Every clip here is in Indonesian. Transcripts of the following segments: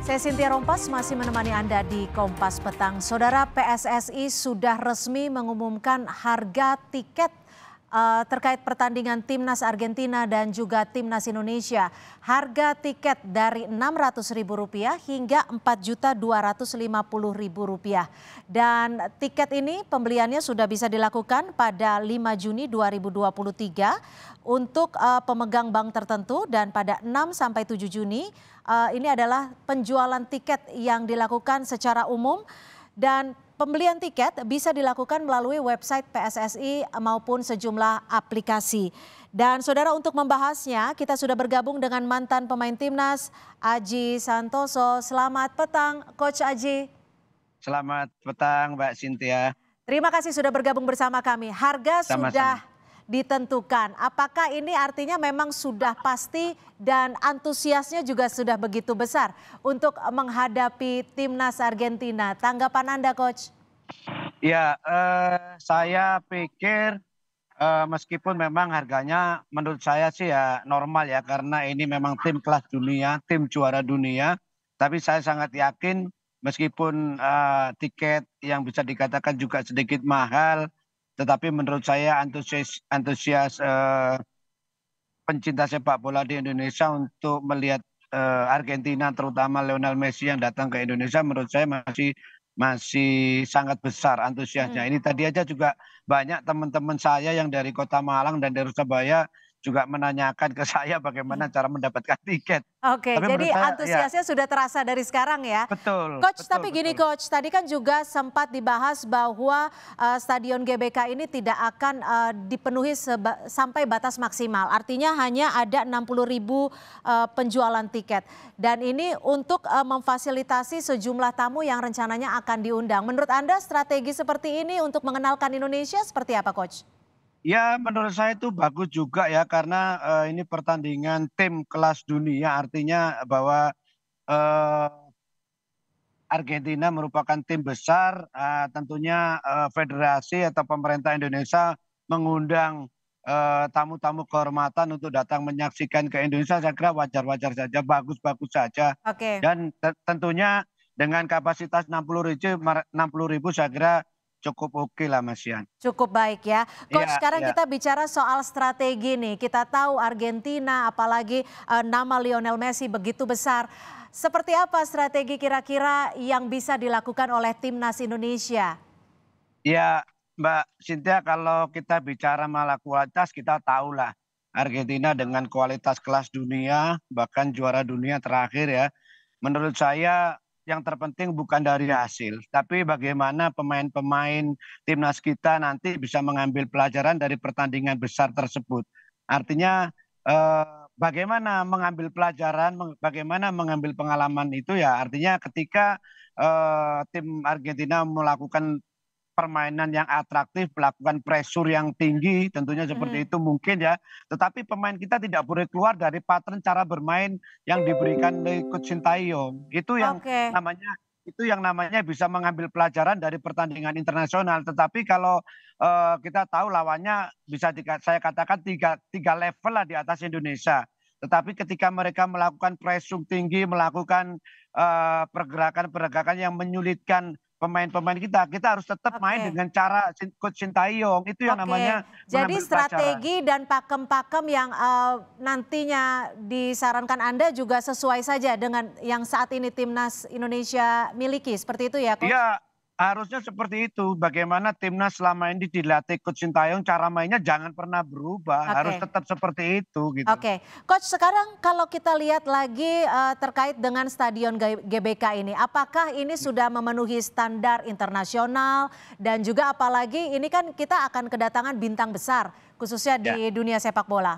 Saya Sintia Rompas masih menemani Anda di Kompas Petang. Saudara PSSI sudah resmi mengumumkan harga tiket uh, terkait pertandingan timnas Argentina dan juga timnas Indonesia. Harga tiket dari Rp600.000 hingga Rp4.250.000. Dan tiket ini pembeliannya sudah bisa dilakukan pada 5 Juni 2023 untuk uh, pemegang bank tertentu dan pada 6 sampai 7 Juni uh, ini adalah penjualan tiket yang dilakukan secara umum dan Pembelian tiket bisa dilakukan melalui website PSSI maupun sejumlah aplikasi. Dan saudara untuk membahasnya kita sudah bergabung dengan mantan pemain timnas Aji Santoso. Selamat petang Coach Aji. Selamat petang Mbak Sintia. Terima kasih sudah bergabung bersama kami. Harga Sama -sama. sudah ditentukan. Apakah ini artinya memang sudah pasti dan antusiasnya juga sudah begitu besar untuk menghadapi timnas Argentina? Tanggapan Anda, coach? ya eh, saya pikir eh, meskipun memang harganya menurut saya sih ya normal ya karena ini memang tim kelas dunia tim juara dunia tapi saya sangat yakin meskipun eh, tiket yang bisa dikatakan juga sedikit mahal tetapi menurut saya antusias antusias eh, pencinta sepak bola di Indonesia untuk melihat eh, Argentina terutama Lionel Messi yang datang ke Indonesia menurut saya masih masih sangat besar antusiasnya. Hmm. Ini tadi aja juga banyak teman-teman saya yang dari Kota Malang dan dari Surabaya juga menanyakan ke saya bagaimana hmm. cara mendapatkan tiket. Oke, tapi jadi saya, ya. antusiasnya ya. sudah terasa dari sekarang ya. Betul. Coach, betul, tapi betul. gini coach, tadi kan juga sempat dibahas bahwa uh, stadion GBK ini tidak akan uh, dipenuhi sampai batas maksimal. Artinya hanya ada 60 ribu uh, penjualan tiket. Dan ini untuk uh, memfasilitasi sejumlah tamu yang rencananya akan diundang. Menurut Anda strategi seperti ini untuk mengenalkan Indonesia seperti apa coach? Ya, menurut saya itu bagus juga ya karena uh, ini pertandingan tim kelas dunia artinya bahwa uh, Argentina merupakan tim besar uh, tentunya uh, federasi atau pemerintah Indonesia mengundang tamu-tamu uh, kehormatan untuk datang menyaksikan ke Indonesia saya kira wajar-wajar saja, bagus-bagus saja. Okay. Dan tentunya dengan kapasitas 60 ribu, 60 ribu saya kira cukup oke okay lah Mas Yan. Cukup baik ya. Coach ya, sekarang ya. kita bicara soal strategi nih. Kita tahu Argentina apalagi uh, nama Lionel Messi begitu besar. Seperti apa strategi kira-kira yang bisa dilakukan oleh timnas Indonesia? Ya Mbak Sintia kalau kita bicara malah kualitas kita tahulah Argentina dengan kualitas kelas dunia bahkan juara dunia terakhir ya. Menurut saya yang terpenting bukan dari hasil, tapi bagaimana pemain-pemain timnas kita nanti bisa mengambil pelajaran dari pertandingan besar tersebut. Artinya eh, bagaimana mengambil pelajaran, bagaimana mengambil pengalaman itu ya artinya ketika eh, tim Argentina melakukan permainan yang atraktif, melakukan pressure yang tinggi, tentunya seperti hmm. itu mungkin ya. Tetapi pemain kita tidak boleh keluar dari pattern cara bermain yang diberikan oleh Coach Sintayong. Itu yang okay. namanya itu yang namanya bisa mengambil pelajaran dari pertandingan internasional. Tetapi kalau uh, kita tahu lawannya bisa tiga, saya katakan tiga, tiga level lah di atas Indonesia. Tetapi ketika mereka melakukan pressure tinggi, melakukan eh, pergerakan-pergerakan uh, yang menyulitkan pemain-pemain kita. Kita harus tetap okay. main dengan cara coach Sintayong. Itu yang okay. namanya Jadi strategi pacaran. dan pakem-pakem yang uh, nantinya disarankan Anda juga sesuai saja dengan yang saat ini timnas Indonesia miliki. Seperti itu ya, coach? Iya harusnya seperti itu. Bagaimana timnas selama ini dilatih Coach Sintayong, cara mainnya jangan pernah berubah, okay. harus tetap seperti itu. Gitu. Oke, okay. Coach sekarang kalau kita lihat lagi uh, terkait dengan Stadion GBK ini, apakah ini sudah memenuhi standar internasional dan juga apalagi ini kan kita akan kedatangan bintang besar, khususnya ya. di dunia sepak bola.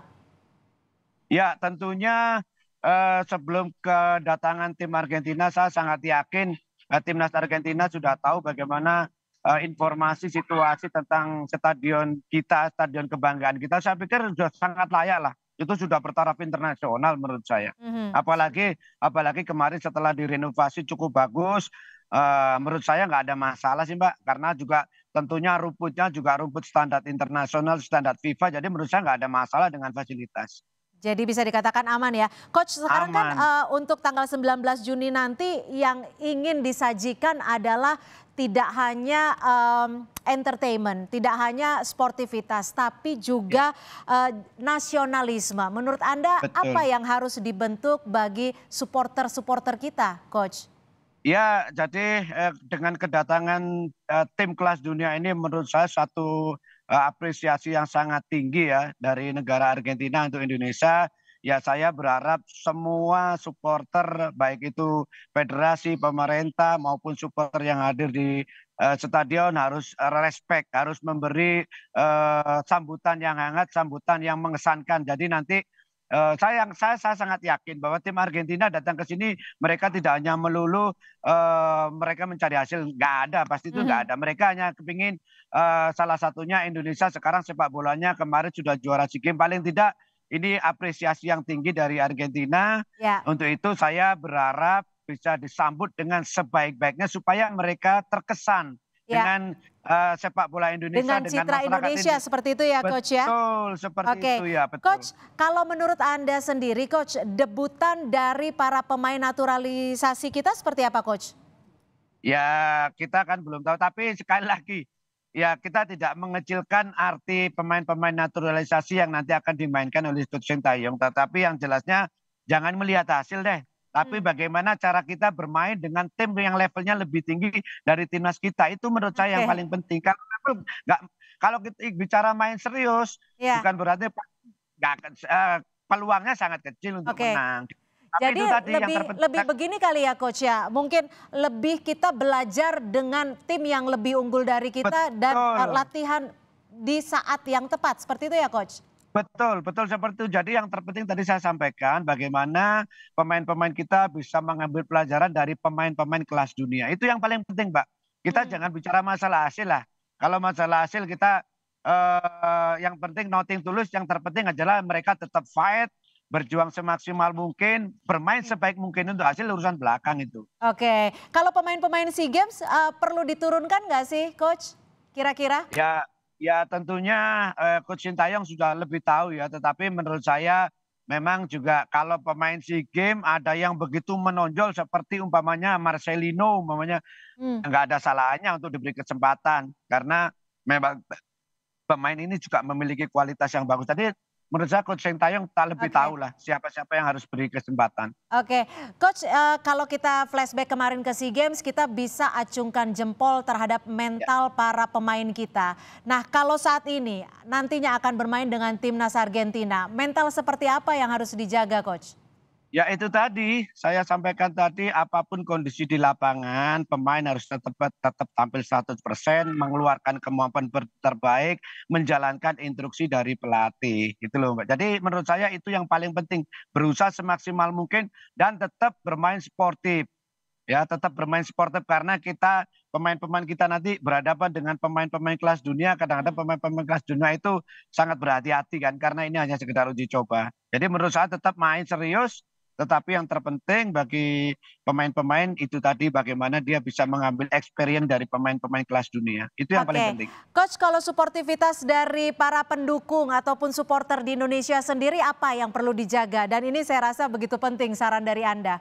Ya, tentunya uh, sebelum kedatangan tim Argentina, saya sangat yakin Eh, timnas Argentina sudah tahu bagaimana eh, informasi situasi tentang stadion kita, stadion kebanggaan kita. Saya pikir sudah sangat layak lah. Itu sudah bertaraf internasional menurut saya. Mm-hmm. Apalagi apalagi kemarin setelah direnovasi cukup bagus. Uh, menurut saya nggak ada masalah sih mbak, karena juga tentunya rumputnya juga rumput standar internasional, standar FIFA. Jadi menurut saya nggak ada masalah dengan fasilitas. Jadi bisa dikatakan aman ya. Coach sekarang kan, aman. kan uh, untuk tanggal 19 Juni nanti yang ingin disajikan adalah tidak hanya um, entertainment, tidak hanya sportivitas, tapi juga ya. uh, nasionalisme. Menurut Anda Betul. apa yang harus dibentuk bagi supporter-supporter kita, Coach? Ya, jadi eh, dengan kedatangan eh, tim kelas dunia ini menurut saya satu Eh, apresiasi yang sangat tinggi ya dari negara Argentina untuk Indonesia. Ya saya berharap semua supporter baik itu federasi, pemerintah maupun supporter yang hadir di uh, stadion harus eh, respect, harus memberi uh, sambutan yang hangat, sambutan yang mengesankan. Jadi nanti uh, saya saya saya sangat yakin bahwa tim Argentina datang ke sini mereka tidak hanya melulu uh, mereka mencari hasil nggak ada pasti itu nggak mm-hmm. ada mereka hanya kepingin uh, salah satunya Indonesia sekarang sepak bolanya kemarin sudah juara SEA Games paling tidak ini apresiasi yang tinggi dari Argentina. yeah. Untuk itu saya berharap bisa disambut dengan sebaik-baiknya supaya mereka terkesan ya. dengan uh, sepak bola Indonesia dengan, dengan citra Indonesia ini. seperti itu ya coach ya. Betul, seperti okay. itu ya, betul. Coach, kalau menurut Anda sendiri coach, debutan dari para pemain naturalisasi kita seperti apa coach? Ya, kita kan belum tahu tapi sekali lagi ya kita tidak mengecilkan arti pemain-pemain naturalisasi yang nanti akan dimainkan oleh Coach Sintayong, tetapi yang jelasnya jangan melihat hasil deh tapi hmm. bagaimana cara kita bermain dengan tim yang levelnya lebih tinggi dari timnas kita itu menurut saya yang paling penting. Kalau nggak kalau kita bicara main serius yeah. bukan berarti nggak uh, peluangnya sangat kecil untuk okay. menang. Tapi Jadi itu tadi lebih, yang lebih begini kali ya coach ya, mungkin lebih kita belajar dengan tim yang lebih unggul dari kita eh, Betul. dan latihan di saat yang tepat seperti itu ya coach. Betul, betul seperti itu. Jadi yang terpenting tadi saya sampaikan bagaimana pemain-pemain kita bisa mengambil pelajaran dari pemain-pemain kelas dunia. Itu yang paling penting, Pak. Kita hmm. jangan bicara masalah hasil lah. Kalau masalah hasil kita eh, yang penting noting tulus, yang terpenting adalah mereka tetap fight, berjuang semaksimal mungkin, bermain hmm. sebaik mungkin untuk hasil urusan belakang itu. Oke, kalau pemain-pemain SEA Games uh, perlu diturunkan nggak sih, Coach? Kira-kira? Ya, Ya tentunya eh, Coach Sintayong sudah lebih tahu ya, tetapi menurut saya memang juga kalau pemain SEA Game ada yang begitu menonjol seperti umpamanya Marcelino umpamanya hmm. ada salahnya untuk diberi kesempatan karena memang pemain ini juga memiliki kualitas yang bagus. Tadi menurut saya coach Sintayong tak lebih okay. tahu lah siapa-siapa yang harus beri kesempatan. Oke, okay. coach uh, kalau kita flashback kemarin ke SEA Games kita bisa acungkan jempol terhadap mental yeah. para pemain kita. Nah, kalau saat ini nantinya akan bermain dengan timnas Argentina, mental seperti apa yang harus dijaga coach? Ya itu tadi saya sampaikan tadi apapun kondisi di lapangan pemain harus tetap tetap tampil 100% mengeluarkan kemampuan terbaik menjalankan instruksi dari pelatih gitu loh Mbak. Jadi menurut saya itu yang paling penting berusaha semaksimal mungkin dan tetap bermain sportif. Ya tetap bermain sportif karena kita pemain-pemain kita nanti berhadapan dengan pemain-pemain kelas dunia. Kadang-kadang hmm. pemain-pemain kelas dunia itu sangat berhati-hati kan karena ini hanya sekedar uji coba. Jadi menurut saya tetap main serius tetapi yang terpenting bagi pemain-pemain itu tadi bagaimana dia bisa mengambil experience dari pemain-pemain kelas dunia. Itu yang okay. paling penting. Coach, kalau suportivitas dari para pendukung ataupun supporter di Indonesia sendiri apa yang perlu dijaga? Dan ini saya rasa begitu penting saran dari Anda.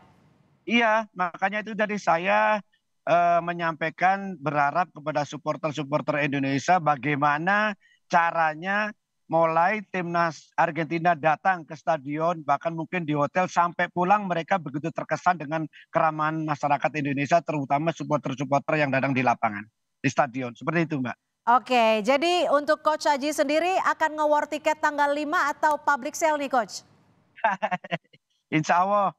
Iya, makanya itu dari saya e, menyampaikan berharap kepada supporter-supporter Indonesia bagaimana caranya mulai timnas Argentina datang ke stadion bahkan mungkin di hotel sampai pulang mereka begitu terkesan dengan keramahan masyarakat Indonesia terutama supporter-supporter yang datang di lapangan di stadion seperti itu Mbak. Oke, jadi untuk Coach Aji sendiri akan ngewar tiket tanggal 5 atau public sale nih Coach? Insya Allah.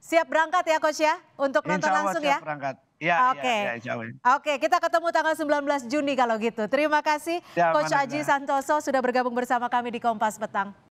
Siap berangkat ya Coach ya untuk nonton Insya Allah langsung siap ya? berangkat. Iya, iya, iya, ya, Oke. Okay. Ya, ya, Oke, okay, kita ketemu tanggal 19 Juni kalau gitu. Terima kasih ya, Coach Aji Santoso sudah bergabung bersama kami di Kompas Petang.